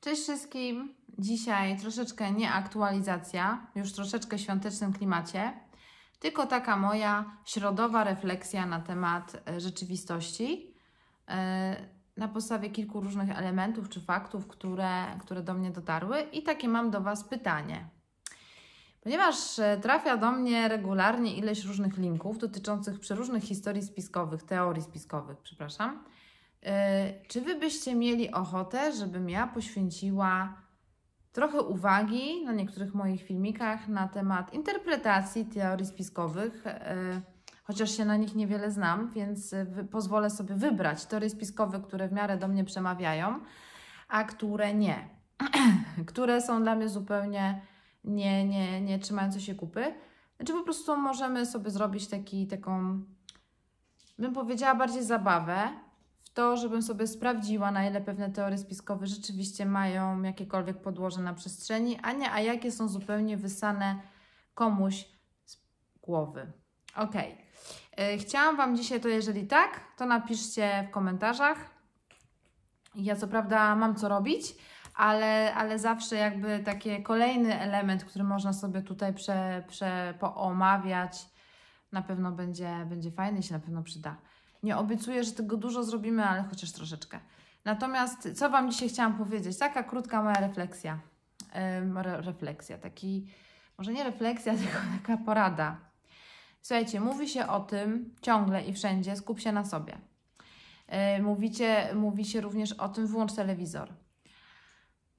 Cześć wszystkim! Dzisiaj troszeczkę nie aktualizacja, już troszeczkę świątecznym klimacie, tylko taka moja środowa refleksja na temat e, rzeczywistości e, na podstawie kilku różnych elementów czy faktów, które, które do mnie dotarły i takie mam do Was pytanie. Ponieważ e, trafia do mnie regularnie ileś różnych linków dotyczących przeróżnych historii spiskowych, teorii spiskowych, przepraszam, E, czy wy byście mieli ochotę, żebym ja poświęciła trochę uwagi na niektórych moich filmikach na temat interpretacji teorii spiskowych? E, chociaż się na nich niewiele znam, więc pozwolę sobie wybrać teorie spiskowe, które w miarę do mnie przemawiają, a które nie. które są dla mnie zupełnie nie, nie, nie trzymające się kupy. Znaczy po prostu możemy sobie zrobić taki, taką, bym powiedziała, bardziej zabawę, to, żebym sobie sprawdziła, na ile pewne teorie spiskowe rzeczywiście mają jakiekolwiek podłoże na przestrzeni, a nie, a jakie są zupełnie wysane komuś z głowy. Ok. E, chciałam Wam dzisiaj to, jeżeli tak, to napiszcie w komentarzach. Ja co prawda mam co robić, ale, ale zawsze jakby taki kolejny element, który można sobie tutaj prze, prze, poomawiać, na pewno będzie, będzie fajny i się na pewno przyda. Nie obiecuję, że tego dużo zrobimy, ale chociaż troszeczkę. Natomiast co Wam dzisiaj chciałam powiedzieć? Taka krótka moja refleksja. Re refleksja, taki, może nie refleksja, tylko taka porada. Słuchajcie, mówi się o tym ciągle i wszędzie, skup się na sobie. Mówicie, mówi się również o tym, wyłącz telewizor.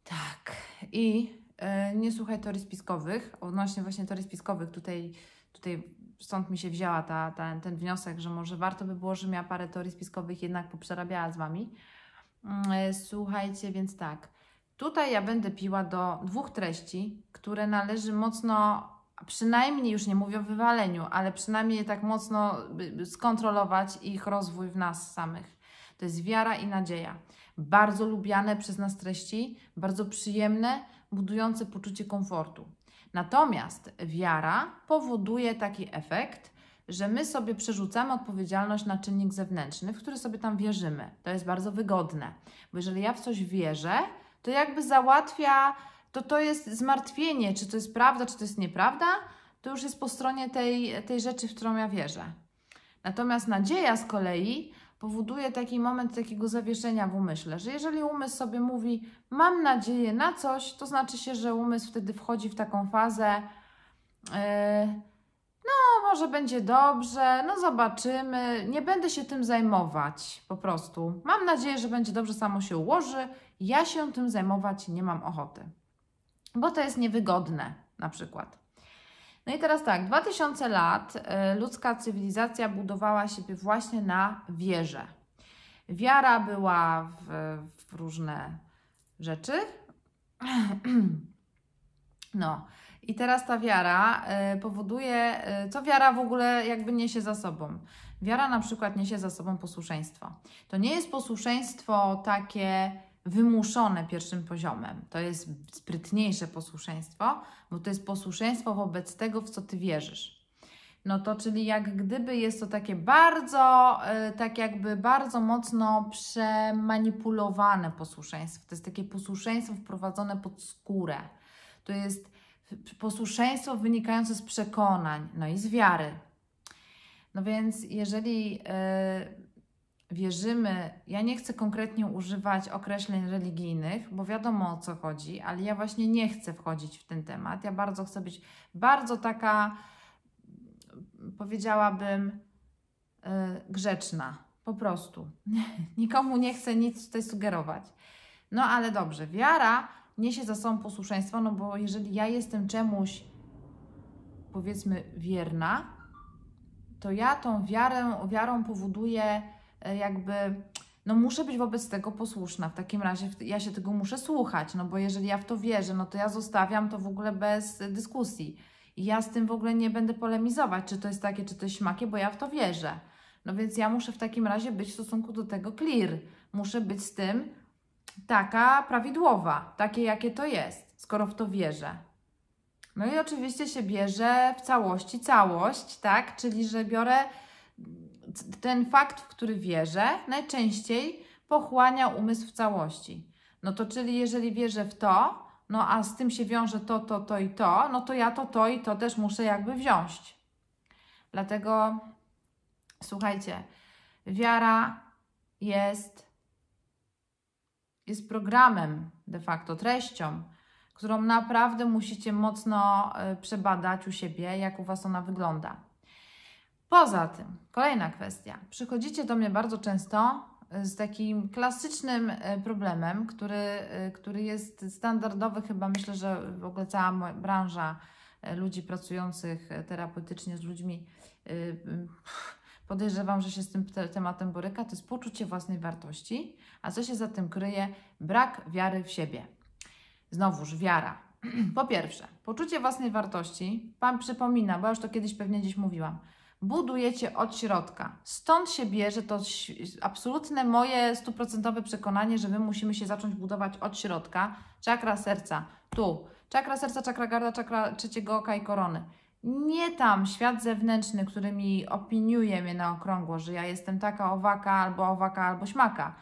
Tak. I e, nie słuchaj teorii spiskowych, odnośnie właśnie teorii spiskowych, tutaj, tutaj stąd mi się wzięła ta, ta, ten wniosek, że może warto by było, żebym ja parę teorii spiskowych jednak poprzerabiała z Wami. Mm, e, słuchajcie, więc tak. Tutaj ja będę piła do dwóch treści, które należy mocno, przynajmniej już nie mówię o wywaleniu, ale przynajmniej tak mocno skontrolować ich rozwój w nas samych. To jest wiara i nadzieja. Bardzo lubiane przez nas treści, bardzo przyjemne, budujące poczucie komfortu. Natomiast wiara powoduje taki efekt, że my sobie przerzucamy odpowiedzialność na czynnik zewnętrzny, w który sobie tam wierzymy. To jest bardzo wygodne, bo jeżeli ja w coś wierzę, to jakby załatwia, to to jest zmartwienie, czy to jest prawda, czy to jest nieprawda, to już jest po stronie tej, tej rzeczy, w którą ja wierzę. Natomiast nadzieja z kolei powoduje taki moment takiego zawieszenia w umyśle, że jeżeli umysł sobie mówi, mam nadzieję na coś, to znaczy się, że umysł wtedy wchodzi w taką fazę, yy, no może będzie dobrze, no zobaczymy, nie będę się tym zajmować po prostu. Mam nadzieję, że będzie dobrze, samo się ułoży, ja się tym zajmować nie mam ochoty, bo to jest niewygodne na przykład. No i teraz tak, 2000 lat y, ludzka cywilizacja budowała siebie właśnie na wierze. Wiara była w, w różne rzeczy. No, i teraz ta wiara y, powoduje, y, co wiara w ogóle jakby niesie za sobą. Wiara na przykład niesie za sobą posłuszeństwo. To nie jest posłuszeństwo takie wymuszone pierwszym poziomem. To jest sprytniejsze posłuszeństwo, bo to jest posłuszeństwo wobec tego, w co ty wierzysz. No to czyli jak gdyby jest to takie bardzo, e, tak jakby bardzo mocno przemanipulowane posłuszeństwo. To jest takie posłuszeństwo wprowadzone pod skórę. To jest posłuszeństwo wynikające z przekonań, no i z wiary. No więc jeżeli e, wierzymy, ja nie chcę konkretnie używać określeń religijnych, bo wiadomo o co chodzi, ale ja właśnie nie chcę wchodzić w ten temat. Ja bardzo chcę być bardzo taka, powiedziałabym, e, grzeczna, po prostu. Nikomu nie chcę nic tutaj sugerować. No ale dobrze, wiara niesie za sobą posłuszeństwo, no bo jeżeli ja jestem czemuś, powiedzmy, wierna, to ja tą wiarę, wiarą powoduję, E, jakby no muszę być wobec tego posłuszna. W takim razie ja się tego muszę słuchać, no bo jeżeli ja w to wierzę, no to ja zostawiam to w ogóle bez dyskusji. I ja z tym w ogóle nie będę polemizować, czy to jest takie, czy to jest śmakie, bo ja w to wierzę. No więc ja muszę w takim razie być w stosunku do tego clear. Muszę być z tym taka prawidłowa, takie jakie to jest, skoro w to wierzę. No i oczywiście się bierze w całości całość, tak? Czyli że biorę ten fakt, w który wierzę, najczęściej pochłania umysł w całości. No to czyli jeżeli wierzę w to, no a z tym się wiąże to, to, to i to, no to ja to, to i to też muszę jakby wziąć. Dlatego słuchajcie, wiara jest, jest programem, de facto treścią, którą naprawdę musicie mocno e, przebadać u siebie, jak u Was ona wygląda. Poza tym, kolejna kwestia. Przychodzicie do mnie bardzo często e, z takim klasycznym e, problemem, który, e, który jest standardowy, chyba myślę, że w ogóle cała moja branża ludzi pracujących terapeutycznie z ludźmi. Podejrzewam, że się z tym tematem boryka, to jest poczucie własnej wartości, a co się za tym kryje? Brak wiary w siebie. Znowuż wiara. Po pierwsze, poczucie własnej wartości, Pan przypomina, bo już to kiedyś pewnie gdzieś mówiłam, budujecie od środka. Stąd się bierze to absolutne moje stuprocentowe przekonanie, że my musimy się zacząć budować od środka. Czakra serca, tu. Czakra serca, czakra garda, czakra trzeciego oka i korony. Nie tam świat zewnętrzny, który mi opiniuje mnie na okrągło, że ja jestem taka owaka, albo owaka, albo śmaka.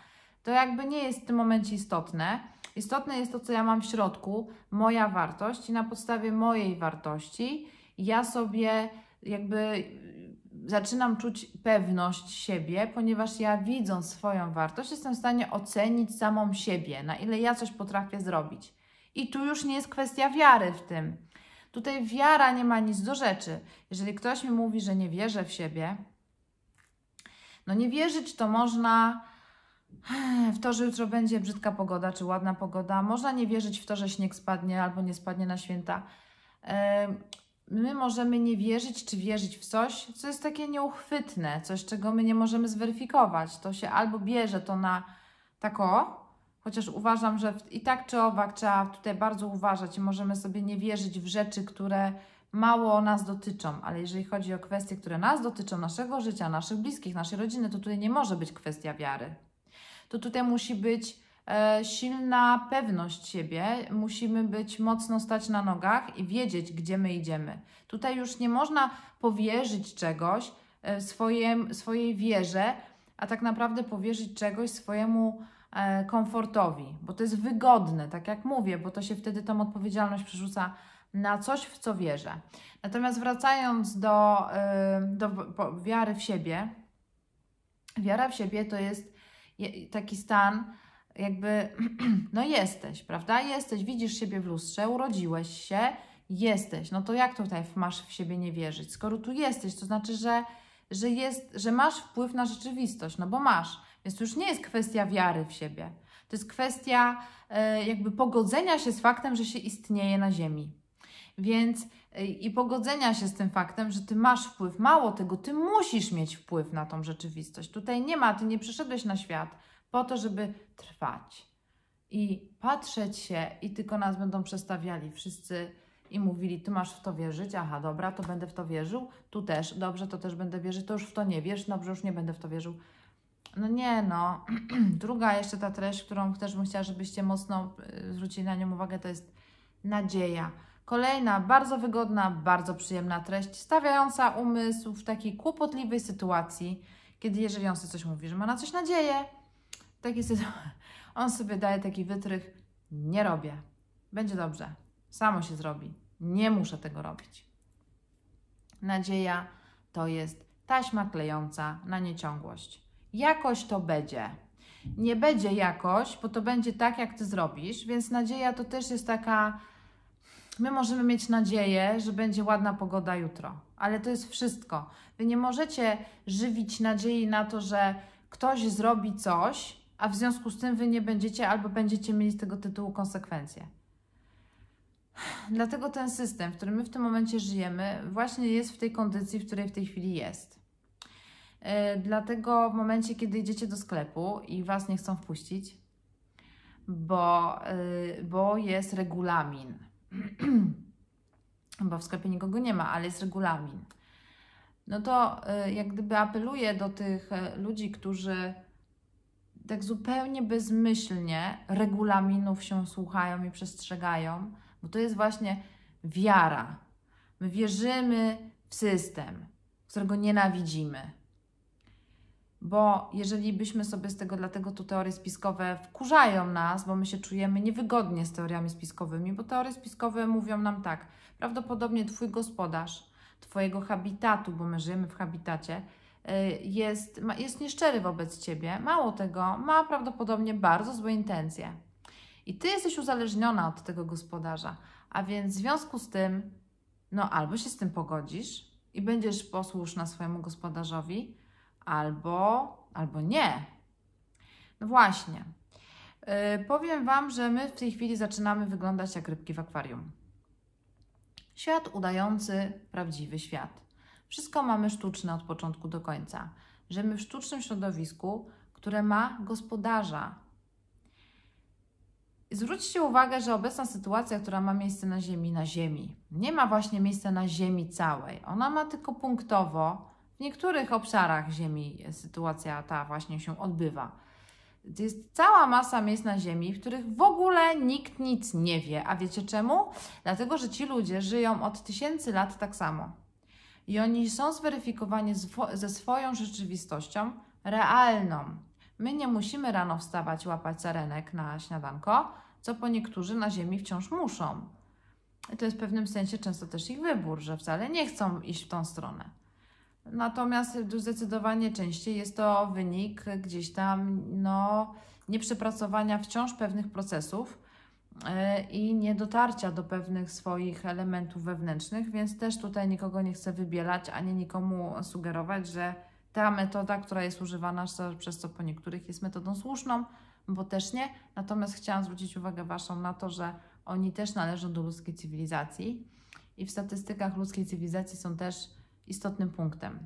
To jakby nie jest w tym momencie istotne. Istotne jest to, co ja mam w środku, moja wartość i na podstawie mojej wartości ja sobie jakby zaczynam czuć pewność siebie, ponieważ ja widząc swoją wartość, jestem w stanie ocenić samą siebie, na ile ja coś potrafię zrobić. I tu już nie jest kwestia wiary w tym. Tutaj wiara nie ma nic do rzeczy. Jeżeli ktoś mi mówi, że nie wierzę w siebie, no nie wierzyć to można w to, że jutro będzie brzydka pogoda czy ładna pogoda. Można nie wierzyć w to, że śnieg spadnie albo nie spadnie na święta my możemy nie wierzyć czy wierzyć w coś, co jest takie nieuchwytne, coś, czego my nie możemy zweryfikować. To się albo bierze to na tako, chociaż uważam, że i tak czy owak trzeba tutaj bardzo uważać i możemy sobie nie wierzyć w rzeczy, które mało nas dotyczą, ale jeżeli chodzi o kwestie, które nas dotyczą, naszego życia, naszych bliskich, naszej rodziny, to tutaj nie może być kwestia wiary. To tutaj musi być E, silna pewność siebie, musimy być mocno stać na nogach i wiedzieć, gdzie my idziemy. Tutaj już nie można powierzyć czegoś e, swojem, swojej wierze, a tak naprawdę powierzyć czegoś swojemu e, komfortowi, bo to jest wygodne, tak jak mówię, bo to się wtedy tą odpowiedzialność przerzuca na coś, w co wierzę. Natomiast wracając do, do wiary w siebie, wiara w siebie to jest taki stan, jakby, no jesteś, prawda? Jesteś, widzisz siebie w lustrze, urodziłeś się, jesteś. No to jak tutaj masz w siebie nie wierzyć? Skoro tu jesteś, to znaczy, że, że, jest, że masz wpływ na rzeczywistość, no bo masz. Więc to już nie jest kwestia wiary w siebie. To jest kwestia e, jakby pogodzenia się z faktem, że się istnieje na Ziemi. Więc e, i pogodzenia się z tym faktem, że ty masz wpływ. Mało tego, ty musisz mieć wpływ na tą rzeczywistość. Tutaj nie ma, ty nie przyszedłeś na świat po to, żeby trwać i patrzeć się i tylko nas będą przestawiali wszyscy i mówili, ty masz w to wierzyć, aha, dobra, to będę w to wierzył, tu też, dobrze, to też będę wierzył. to już w to nie wiesz, dobrze, już nie będę w to wierzył. No nie, no. Druga jeszcze ta treść, którą też bym chciała, żebyście mocno y, zwrócili na nią uwagę, to jest nadzieja. Kolejna bardzo wygodna, bardzo przyjemna treść, stawiająca umysł w takiej kłopotliwej sytuacji, kiedy jeżeli on sobie coś mówi, że ma na coś nadzieję, Taki on sobie daje taki wytrych, nie robię, będzie dobrze, samo się zrobi, nie muszę tego robić. Nadzieja to jest taśma klejąca na nieciągłość. Jakoś to będzie. Nie będzie jakoś, bo to będzie tak, jak ty zrobisz, więc nadzieja to też jest taka. My możemy mieć nadzieję, że będzie ładna pogoda jutro, ale to jest wszystko. Wy nie możecie żywić nadziei na to, że ktoś zrobi coś, a w związku z tym wy nie będziecie albo będziecie mieli z tego tytułu konsekwencje. Dlatego ten system, w którym my w tym momencie żyjemy, właśnie jest w tej kondycji, w której w tej chwili jest. E, dlatego w momencie, kiedy idziecie do sklepu i was nie chcą wpuścić, bo, e, bo jest regulamin, bo w sklepie nikogo nie ma, ale jest regulamin, no to e, jak gdyby apeluję do tych ludzi, którzy tak zupełnie bezmyślnie regulaminów się słuchają i przestrzegają, bo to jest właśnie wiara. My wierzymy w system, którego nienawidzimy. Bo jeżeli byśmy sobie z tego, dlatego tu teorie spiskowe wkurzają nas, bo my się czujemy niewygodnie z teoriami spiskowymi, bo teorie spiskowe mówią nam tak, prawdopodobnie Twój gospodarz, Twojego habitatu, bo my żyjemy w habitacie, Y, jest, jest nieszczery wobec ciebie, mało tego, ma prawdopodobnie bardzo złe intencje. I ty jesteś uzależniona od tego gospodarza, a więc w związku z tym, no albo się z tym pogodzisz i będziesz posłuszna swojemu gospodarzowi, albo, albo nie. No właśnie. Yy, powiem Wam, że my w tej chwili zaczynamy wyglądać jak rybki w akwarium. Świat udający prawdziwy świat. Wszystko mamy sztuczne od początku do końca. Żyjemy w sztucznym środowisku, które ma gospodarza. Zwróćcie uwagę, że obecna sytuacja, która ma miejsce na Ziemi, na Ziemi, nie ma właśnie miejsca na Ziemi całej. Ona ma tylko punktowo, w niektórych obszarach Ziemi sytuacja ta właśnie się odbywa. Jest cała masa miejsc na Ziemi, w których w ogóle nikt nic nie wie. A wiecie czemu? Dlatego, że ci ludzie żyją od tysięcy lat tak samo i oni są zweryfikowani ze swoją rzeczywistością realną. My nie musimy rano wstawać, łapać sarenek na śniadanko, co po niektórzy na ziemi wciąż muszą. I to jest w pewnym sensie często też ich wybór, że wcale nie chcą iść w tą stronę. Natomiast zdecydowanie częściej jest to wynik gdzieś tam no, nieprzepracowania wciąż pewnych procesów, E, i niedotarcia do pewnych swoich elementów wewnętrznych, więc też tutaj nikogo nie chcę wybielać ani nikomu sugerować, że ta metoda, która jest używana, przez co po niektórych jest metodą słuszną, bo też nie. Natomiast chciałam zwrócić uwagę Waszą na to, że oni też należą do ludzkiej cywilizacji i w statystykach ludzkiej cywilizacji są też istotnym punktem.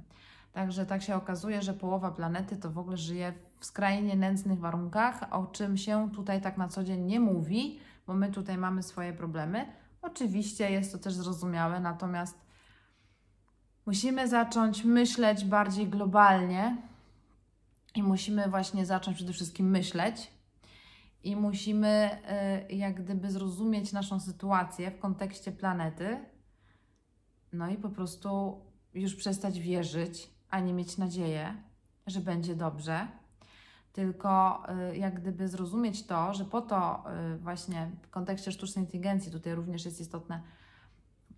Także tak się okazuje, że połowa planety to w ogóle żyje w skrajnie nędznych warunkach, o czym się tutaj tak na co dzień nie mówi bo my tutaj mamy swoje problemy. Oczywiście jest to też zrozumiałe, natomiast musimy zacząć myśleć bardziej globalnie i musimy właśnie zacząć przede wszystkim myśleć i musimy y, jak gdyby zrozumieć naszą sytuację w kontekście planety, no i po prostu już przestać wierzyć, ani mieć nadzieję, że będzie dobrze tylko y, jak gdyby zrozumieć to, że po to y, właśnie w kontekście sztucznej inteligencji tutaj również jest istotne,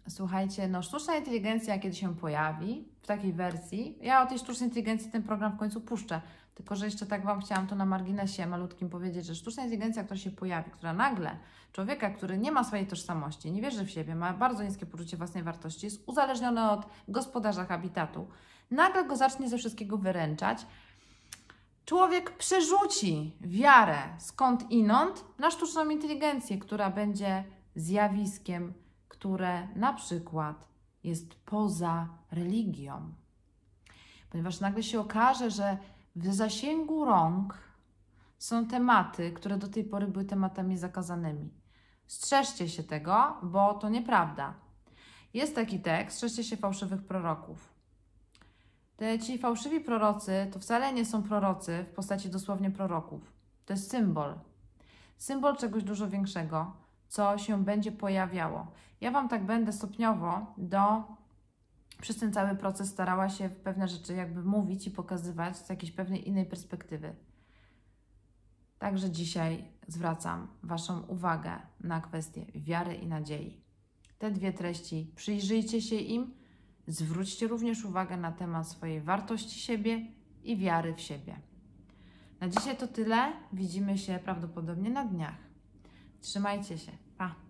słuchajcie, no sztuczna inteligencja kiedy się pojawi w takiej wersji, ja o tej sztucznej inteligencji ten program w końcu puszczę, tylko że jeszcze tak Wam chciałam to na marginesie malutkim powiedzieć, że sztuczna inteligencja, która się pojawi, która nagle człowieka, który nie ma swojej tożsamości, nie wierzy w siebie, ma bardzo niskie poczucie własnej wartości, jest uzależniony od gospodarza habitatu, nagle go zacznie ze wszystkiego wyręczać, Człowiek przerzuci wiarę skąd inąd na sztuczną inteligencję, która będzie zjawiskiem, które na przykład jest poza religią. Ponieważ nagle się okaże, że w zasięgu rąk są tematy, które do tej pory były tematami zakazanymi. Strzeżcie się tego, bo to nieprawda. Jest taki tekst, strzeżcie się fałszywych proroków. Te, ci fałszywi prorocy to wcale nie są prorocy w postaci dosłownie proroków. To jest symbol. Symbol czegoś dużo większego, co się będzie pojawiało. Ja Wam tak będę stopniowo do przez ten cały proces starała się pewne rzeczy jakby mówić i pokazywać z jakiejś pewnej innej perspektywy. Także dzisiaj zwracam Waszą uwagę na kwestię wiary i nadziei. Te dwie treści, przyjrzyjcie się im, Zwróćcie również uwagę na temat swojej wartości siebie i wiary w siebie. Na dzisiaj to tyle. Widzimy się prawdopodobnie na dniach. Trzymajcie się. Pa!